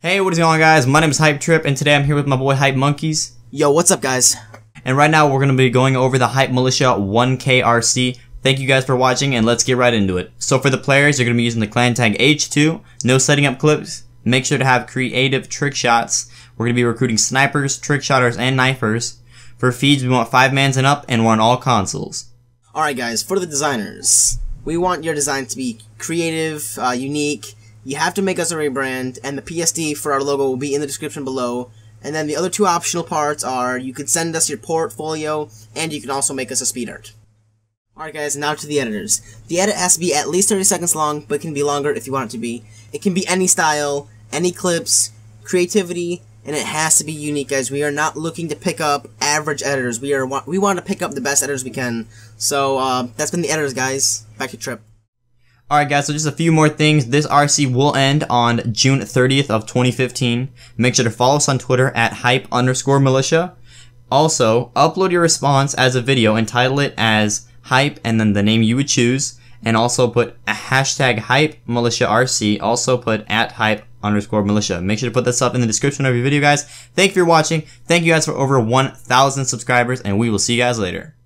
Hey, what is going on guys? My name is Hype Trip and today I'm here with my boy Hype Monkeys. Yo, what's up guys? And right now we're going to be going over the Hype Militia 1KRC. Thank you guys for watching and let's get right into it. So for the players, you're going to be using the clan tag H2, no setting up clips, make sure to have creative trick shots. We're going to be recruiting snipers, trick shotters, and knifers. For feeds, we want 5 mans and up and we're on all consoles. Alright guys, for the designers, we want your design to be creative, uh, unique, you have to make us a rebrand, and the PSD for our logo will be in the description below. And then the other two optional parts are you can send us your portfolio, and you can also make us a speed art. Alright guys, now to the editors. The edit has to be at least 30 seconds long, but can be longer if you want it to be. It can be any style, any clips, creativity, and it has to be unique guys. We are not looking to pick up average editors. We are we want to pick up the best editors we can. So uh, that's been the editors guys. Back to Trip. Alright guys, so just a few more things. This RC will end on June 30th of 2015. Make sure to follow us on Twitter at hype underscore militia. Also, upload your response as a video and title it as hype and then the name you would choose. And also put a hashtag hype militia RC. Also put at hype underscore militia. Make sure to put this up in the description of your video guys. Thank you for watching. Thank you guys for over 1,000 subscribers and we will see you guys later.